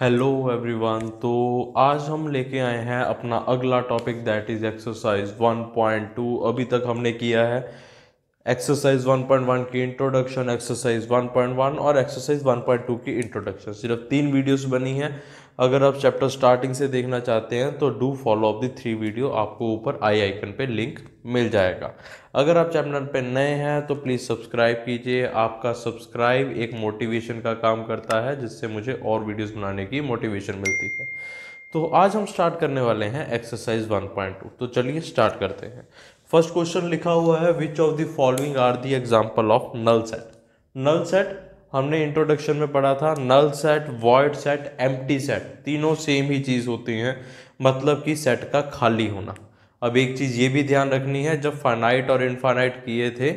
hello everyone तो आज हम लेके आए हैं अपना अगला टॉपिक दैट इज़ एक्सरसाइज 1.2 अभी तक हमने किया है एक्सरसाइज 1.1 की इंट्रोडक्शन एक्सरसाइज 1.1 और एक्सरसाइज 1.2 की इंट्रोडक्शन सिर्फ तीन वीडियोस बनी हैं अगर आप चैप्टर स्टार्टिंग से देखना चाहते हैं तो do follow up the three video आपको ऊपर आई आइकन पे लिंक मिल जाएगा अगर आप चैनल पे नए हैं तो प्लीज़ सब्सक्राइब कीजिए आपका सब्सक्राइब एक मोटिवेशन का काम करता है जिससे मुझे और वीडियोस बनाने की मोटिवेशन मिलती है तो आज हम स्टार्ट करने वाले हैं एक्सरसाइज वन तो चलिए स्टार्ट करते हैं फर्स्ट क्वेश्चन लिखा हुआ है which of the following are the example of null set null set हमने इंट्रोडक्शन में पढ़ा था null set void set empty set तीनों सेम ही चीज़ होती हैं मतलब कि सेट का खाली होना अब एक चीज़ ये भी ध्यान रखनी है जब फाइनाइट और इनफाइनाइट किए थे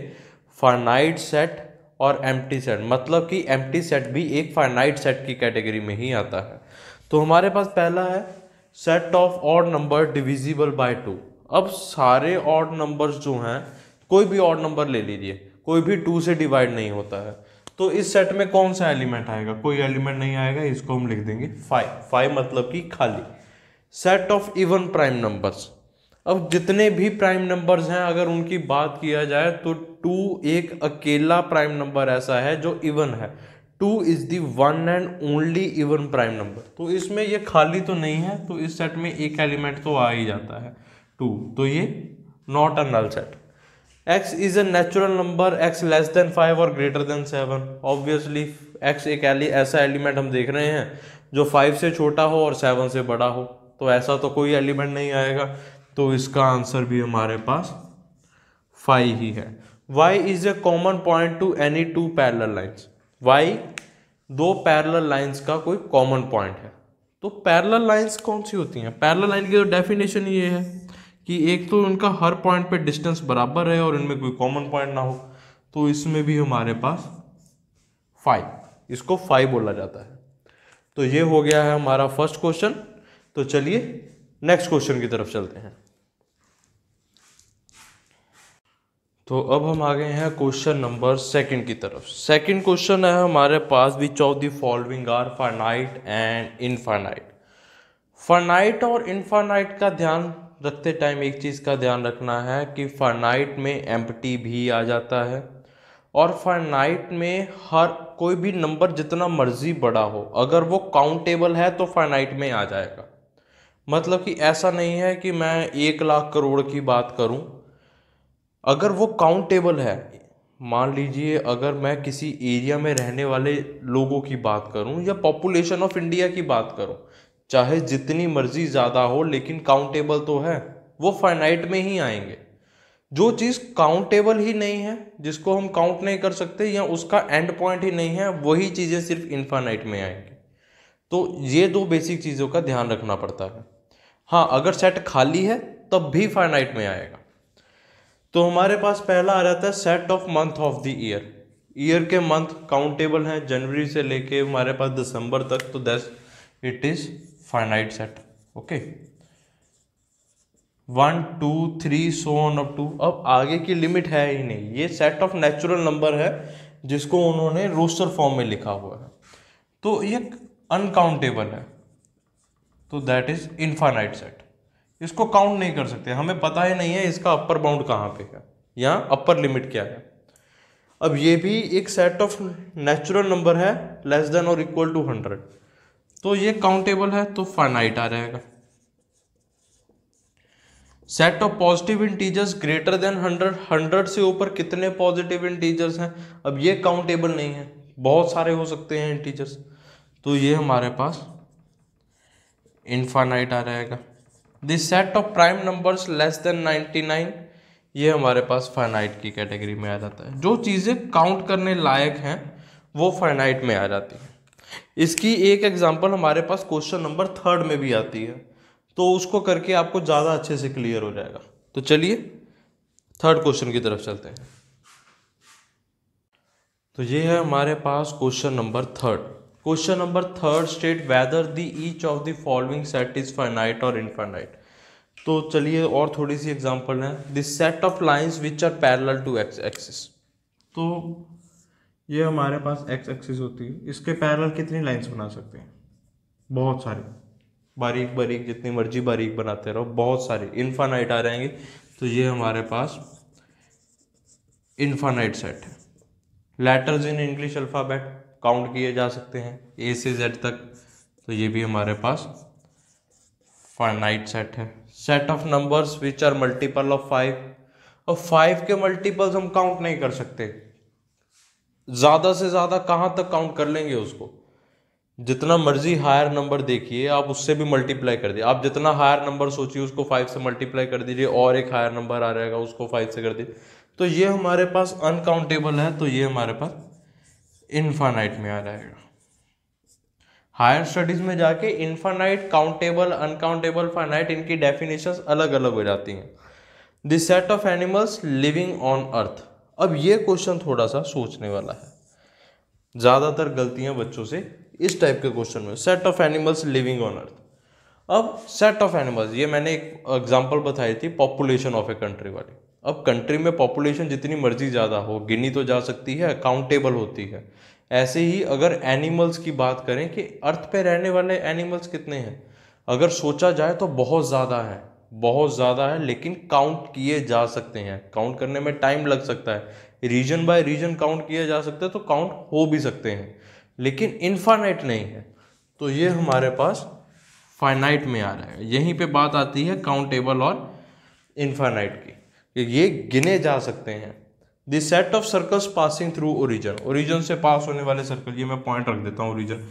फाइनाइट सेट और एम्प्टी सेट मतलब कि एम्प्टी सेट भी एक फाइनाइट सेट की कैटेगरी में ही आता है तो हमारे पास पहला है set of odd number divisible by two अब सारे ऑड नंबर्स जो हैं कोई भी ऑड नंबर ले लीजिए कोई भी टू से डिवाइड नहीं होता है तो इस सेट में कौन सा एलिमेंट आएगा कोई एलिमेंट नहीं आएगा इसको हम लिख देंगे फाइव फाइव मतलब कि खाली set of even prime numbers अब जितने भी प्राइम नंबर्स हैं अगर उनकी बात किया जाए तो टू एक अकेला प्राइम नंबर ऐसा है जो इवन है two is the one and only even prime number तो इसमें ये खाली तो नहीं है तो इस सेट में एक एलिमेंट तो आ ही जाता है टू तो ये not a null set X is a natural number X less than five और greater than seven obviously X एक एली ऐसा एलिमेंट हम देख रहे हैं जो फाइव से छोटा हो और सेवन से बड़ा हो तो ऐसा तो कोई एलिमेंट नहीं आएगा तो इसका आंसर भी हमारे पास फाइव ही है Y is a common point to any two parallel lines Y दो पैरल लाइन्स का कोई कॉमन पॉइंट है तो पैरल लाइन्स कौन सी होती हैं पैरल लाइन की तो डेफिनेशन ये है कि एक तो उनका हर पॉइंट पे डिस्टेंस बराबर है और इनमें कोई कॉमन पॉइंट ना हो तो इसमें भी हमारे पास फाइव इसको फाइव बोला जाता है तो ये हो गया है हमारा फर्स्ट क्वेश्चन तो चलिए नेक्स्ट क्वेश्चन की तरफ चलते हैं तो अब हम आ गए हैं क्वेश्चन नंबर सेकंड की तरफ सेकंड क्वेश्चन है हमारे पास which of the following are finite and infinite finite और इनफाइनाइट का ध्यान रखते टाइम एक चीज़ का ध्यान रखना है कि फरनाइट में एम्पटी भी आ जाता है और फरनाइट में हर कोई भी नंबर जितना मर्जी बड़ा हो अगर वो काउंटेबल है तो फरनाइट में आ जाएगा मतलब कि ऐसा नहीं है कि मैं एक लाख करोड़ की बात करूं अगर वो काउंटेबल है मान लीजिए अगर मैं किसी एरिया में रहने वाले लोगों की बात करूं या पॉपुलेशन ऑफ इंडिया की बात करूं चाहे जितनी मर्जी ज़्यादा हो लेकिन काउंटेबल तो है वो फाइनाइट में ही आएंगे जो चीज़ काउंटेबल ही नहीं है जिसको हम काउंट नहीं कर सकते या उसका एंड पॉइंट ही नहीं है वही चीज़ें सिर्फ इन्फाइनाइट में आएंगी तो ये दो बेसिक चीज़ों का ध्यान रखना पड़ता है हाँ अगर सेट खाली है तब भी फाइनाइट में आएगा तो हमारे पास पहला आ जाता है set of month of the year year के मंथ काउंटेबल हैं जनवरी से लेके हमारे पास दिसंबर तक तो that it is finite set okay one two three so on up to अब आगे की लिमिट है ही नहीं ये सेट ऑफ नेचुरल नंबर है जिसको उन्होंने रोस्टर फॉर्म में लिखा हुआ है तो ये अनकाउंटेबल है तो दैट इज इनफाइनाइट सेट इसको काउंट नहीं कर सकते हमें पता ही नहीं है इसका अपर बाउंड कहाँ पे है या अपर लिमिट क्या है अब ये भी एक सेट ऑफ नेचुरल नंबर है लेस देन और इक्वल टू हंड्रेड तो ये काउंटेबल है तो फाइनाइट आ रहेगा set of positive integers greater than hundred hundred से ऊपर कितने पॉजिटिव इंटीजर्स हैं अब ये काउंटेबल नहीं है बहुत सारे हो सकते हैं इंटीजर्स तो ये हमारे पास इनफाइनाइट आ रहेगा the set of prime numbers less than ninety nine ये हमारे पास फाइनाइट की कैटेगरी में आ जाता है जो चीज़ें काउंट करने लायक हैं वो फाइनाइट में आ जाती हैं इसकी एक एग्जाम्पल हमारे पास क्वेश्चन नंबर थर्ड में भी आती है तो उसको करके आपको ज़्यादा अच्छे से क्लियर हो जाएगा तो चलिए थर्ड क्वेश्चन की तरफ चलते हैं तो ये है हमारे पास question number third question number third state whether the each of the following set is finite और इनफाइनाइट तो चलिए और थोड़ी सी एग्जांपल है this set of lines which are parallel to X axis तो ये हमारे पास एक्स एक्सिस होती है इसके पैरल कितनी लाइंस बना सकते हैं बहुत सारी बारीक बारीक जितनी मर्जी बारीक बनाते रहो बहुत सारे इन्फानाइट आ जाएंगे तो ये हमारे पास इन्फानाइट सेट है letters in English alphabet count किए जा सकते हैं ए से जेड तक तो ये भी हमारे पास फाइनाइट सेट है set of numbers which are multiple of five और फाइव के मल्टीपल्स हम काउंट नहीं कर सकते ज़्यादा से ज़्यादा कहाँ तक काउंट कर लेंगे उसको जितना मर्जी हायर नंबर देखिए आप उससे भी मल्टीप्लाई कर दिए आप जितना हायर नंबर सोचिए उसको फाइव से मल्टीप्लाई कर दीजिए और एक हायर नंबर आ जाएगा उसको फाइव से कर दीजिए तो ये हमारे पास अनकाउंटेबल है तो ये हमारे पास इन्फानाइट में आ जाएगा हायर स्टडीज में जाके इन्फानाइट काउंटेबल अनकाउंटेबल फाइनाइट इनकी डेफिनेशंस अलग अलग हो जाती हैं the set of animals living on earth अब ये क्वेश्चन थोड़ा सा सोचने वाला है ज़्यादातर गलतियां बच्चों से इस टाइप के क्वेश्चन में set of animals living on earth अब सेट ऑफ एनिमल्स ये मैंने एक एग्जाम्पल बताई थी पॉपुलेशन ऑफ ए कंट्री वाली अब कंट्री में पॉपुलेशन जितनी मर्जी ज़्यादा हो गिनी तो जा सकती है अकाउंटेबल होती है ऐसे ही अगर एनिमल्स की बात करें कि अर्थ पे रहने वाले एनिमल्स कितने हैं अगर सोचा जाए तो बहुत ज़्यादा हैं बहुत ज़्यादा है लेकिन काउंट किए जा सकते हैं काउंट करने में टाइम लग सकता है रीजन बाय रीजन काउंट किया जा सकते हैं तो काउंट हो भी सकते हैं लेकिन इन्फानाइट नहीं है तो ये हमारे पास फाइनाइट में आ रहा है यहीं पे बात आती है काउंटेबल और इन्फानाइट की ये गिने जा सकते हैं the set of circles passing through origin origin से पास होने वाले सर्कल ये मैं पॉइंट रख देता हूँ ओरिजन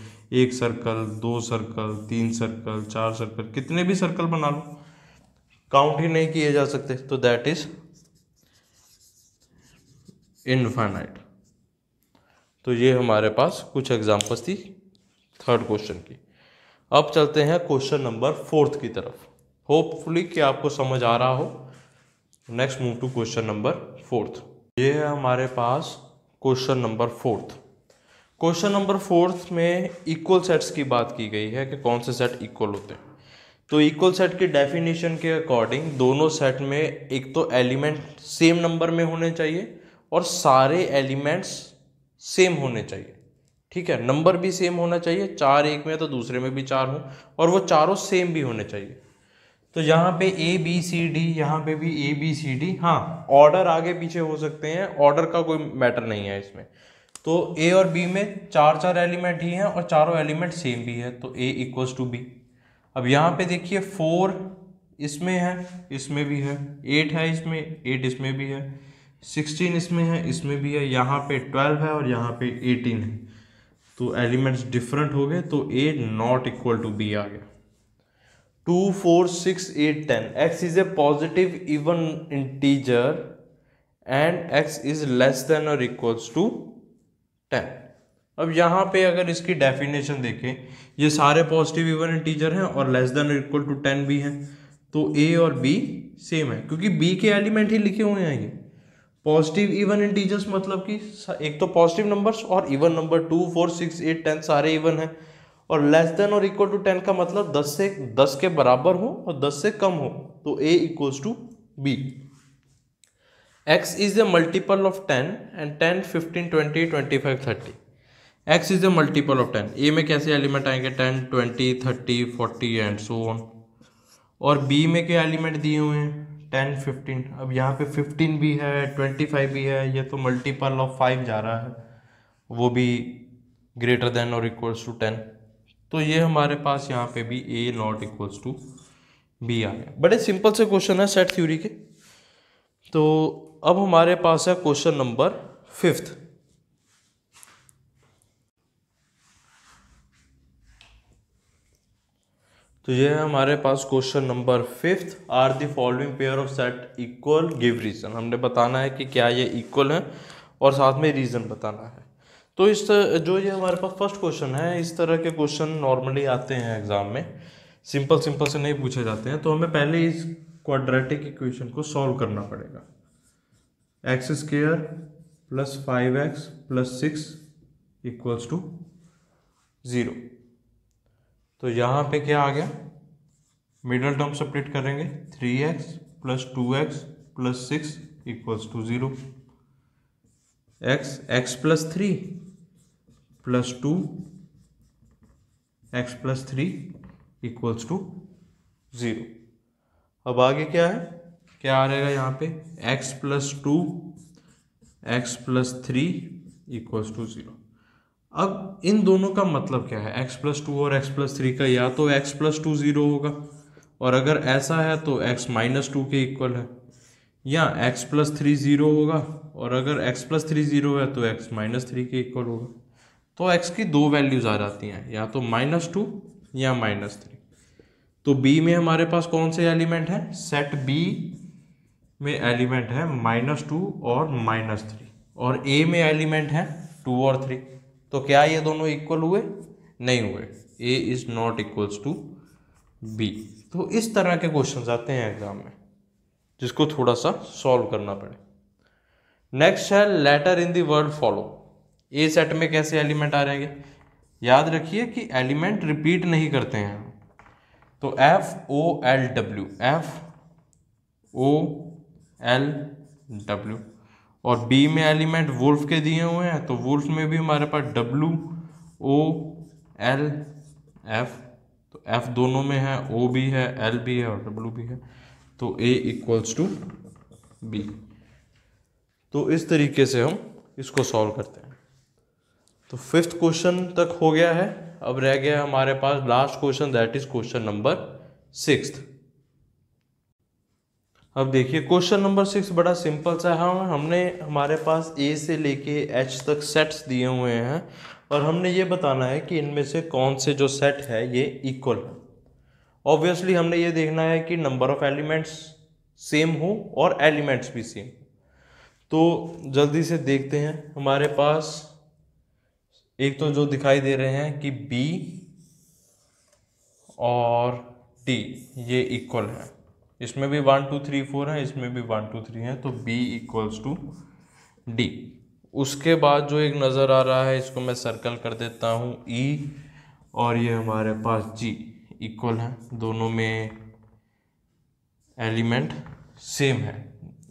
एक सर्कल दो सर्कल तीन सर्कल चार सर्कल कितने भी सर्कल बना लो काउंट ही नहीं किए जा सकते तो दैट इज इनफाइनाइट तो ये हमारे पास कुछ एग्जाम्पल्स थी थर्ड क्वेश्चन की अब चलते हैं क्वेश्चन नंबर फोर्थ की तरफ होपफुली कि आपको समझ आ रहा हो next move to question number fourth ये है हमारे पास question number fourth question number fourth में इक्वल सेट्स की बात की गई है कि कौन से सेट इक्वल होते हैं तो इक्वल सेट के डेफिनेशन के अकॉर्डिंग दोनों सेट में एक तो एलिमेंट सेम नंबर में होने चाहिए और सारे एलिमेंट्स सेम होने चाहिए ठीक है नंबर भी सेम होना चाहिए चार एक में तो दूसरे में भी चार हों और वो चारों सेम भी होने चाहिए तो यहाँ पे ए बी सी डी यहाँ पे भी ए बी सी डी हाँ ऑर्डर आगे पीछे हो सकते हैं ऑर्डर का कोई मैटर नहीं है इसमें तो ए और बी में चार चार एलिमेंट ही हैं और चारों एलिमेंट सेम भी है तो ए इक्वल्स टू बी अब यहाँ पे देखिए फोर इसमें है इसमें भी है एट है इसमें एट इसमें भी है सिक्सटीन इसमें है इसमें भी है यहाँ पे ट्वेल्व है और यहाँ पे एटीन है तो एलिमेंट्स डिफरेंट हो गए तो A not equal to B आ गया two four six eight ten X is a positive even integer and X is less than और इक्वल्स टू टेन अब यहाँ पे अगर इसकी डेफिनेशन देखें ये सारे पॉजिटिव इवन इंटीजर हैं और less than equal to ten भी हैं तो ए और बी सेम है क्योंकि बी के एलिमेंट ही लिखे हुए हैं ये पॉजिटिव इवन इंटीजर्स मतलब कि एक तो पॉजिटिव नंबर्स और even number two four six eight ten सारे इवन हैं और लेस देन और इक्वल टू टेन का मतलब दस से दस के बराबर हो और दस से कम हो तो A equals to B X is a multiple of ten and ten fifteen twenty twenty five thirty X is a multiple of ten A में कैसे एलिमेंट आएंगे ten twenty thirty forty and so on और B में क्या element दिए हुए हैं ten fifteen अब यहाँ पे फिफ्टीन भी है ट्वेंटी फाइव भी है ये तो मल्टीपल ऑफ फाइव जा रहा है वो भी ग्रेटर देन और इक्वल्स टू टेन तो ये हमारे पास यहाँ पे भी A not equals to B आ गया बड़े सिंपल से क्वेश्चन है सेट थ्योरी के तो अब हमारे पास है क्वेश्चन नंबर फिफ्थ तो ये है हमारे पास question number fifth are the following pair of set equal give reason हमने बताना है कि क्या ये इक्वल है और साथ में रीज़न बताना है तो इस जो ये हमारे पास फर्स्ट क्वेश्चन है इस तरह के क्वेश्चन नॉर्मली आते हैं एग्ज़ाम में सिंपल सिंपल से नहीं पूछे जाते हैं तो हमें पहले इस क्वाड्रेटिक इक्वेशन को सॉल्व करना पड़ेगा X square plus five X plus six equals to zero तो यहाँ पे क्या आ गया मिडल टर्म सपरेट करेंगे three X plus two X plus six equals to zero X X plus three plus two X plus three equals to zero अब आगे क्या है क्या आ रहेगा यहाँ पे X plus two X plus three equals to zero अब इन दोनों का मतलब क्या है x प्लस टू और x प्लस थ्री का या तो x प्लस टू ज़ीरो होगा और अगर ऐसा है तो x माइनस टू के इक्वल है या x प्लस थ्री ज़ीरो होगा और अगर x प्लस थ्री ज़ीरो है तो x माइनस थ्री के इक्वल होगा तो x की दो वैल्यूज़ आ जाती हैं या तो माइनस टू या माइनस थ्री तो b में हमारे पास कौन से एलिमेंट हैं सेट b में एलिमेंट है माइनस टू और माइनस थ्री और a में एलिमेंट है टू और थ्री तो क्या ये दोनों इक्वल हुए नहीं हुए A is not equals to B तो इस तरह के क्वेश्चन आते हैं एग्ज़ाम में जिसको थोड़ा सा सॉल्व करना पड़े नेक्स्ट है letter in the word follow A set में कैसे एलिमेंट आ जाएंगे याद रखिए कि एलिमेंट रिपीट नहीं करते हैं तो F O L W F O L W और बी में एलिमेंट वुल्फ के दिए हुए हैं तो वुल्फ में भी हमारे पास डब्लू ओ एल एफ तो एफ दोनों में है ओ भी है एल भी है और डब्लू भी है तो ए इक्वल्स टू बी तो इस तरीके से हम इसको सॉल्व करते हैं तो फिफ्थ क्वेश्चन तक हो गया है अब रह गया हमारे पास last question that is question number sixth अब देखिए क्वेश्चन नंबर सिक्स बड़ा सिंपल सा है हम हमने हमारे पास ए से लेके एच तक सेट्स दिए हुए हैं और हमने ये बताना है कि इनमें से कौन से जो सेट है ये इक्वल है ऑब्वियसली हमने ये देखना है कि नंबर ऑफ एलिमेंट्स सेम हो और एलिमेंट्स भी सेम तो जल्दी से देखते हैं हमारे पास एक तो जो दिखाई दे रहे हैं कि बी और डी ये इक्वल है इसमें भी वन टू थ्री फोर है इसमें भी वन टू थ्री है तो बी इक्वल्स टू डी उसके बाद जो एक नज़र आ रहा है इसको मैं सर्कल कर देता हूँ ई e, और ये हमारे पास जी इक्वल है दोनों में एलिमेंट सेम है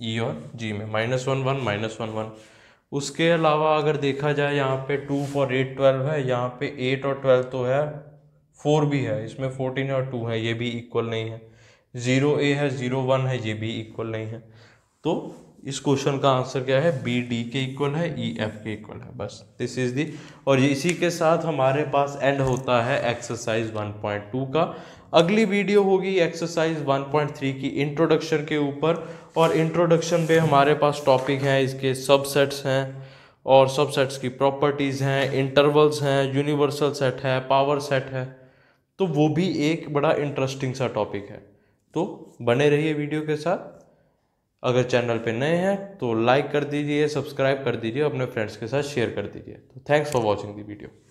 ई e और जी में minus one one minus one one उसके अलावा अगर देखा जाए यहाँ पे टू फॉर एट ट्वेल्व है यहाँ पे एट और ट्वेल्व तो है फोर भी है इसमें फोर्टीन और टू है ये भी इक्वल नहीं है ज़ीरो ए है ज़ीरो वन है ये भी इक्वल नहीं है तो इस क्वेश्चन का आंसर क्या है बी डी के इक्वल है ई e, एफ के इक्वल है बस दिस इज दी और इसी के साथ हमारे पास एंड होता है एक्सरसाइज 1.2 का अगली वीडियो होगी एक्सरसाइज 1.3 की इंट्रोडक्शन के ऊपर और इंट्रोडक्शन पे हमारे पास टॉपिक हैं इसके सबसेट्स हैं और सबसेट्स की प्रॉपर्टीज़ हैं इंटरवल्स हैं यूनिवर्सल सेट है पावर सेट है तो वो भी एक बड़ा इंटरेस्टिंग सा टॉपिक है तो बने रहिए वीडियो के साथ अगर चैनल पे नए हैं तो लाइक कर दीजिए सब्सक्राइब कर दीजिए अपने फ्रेंड्स के साथ शेयर कर दीजिए तो thanks for watching the video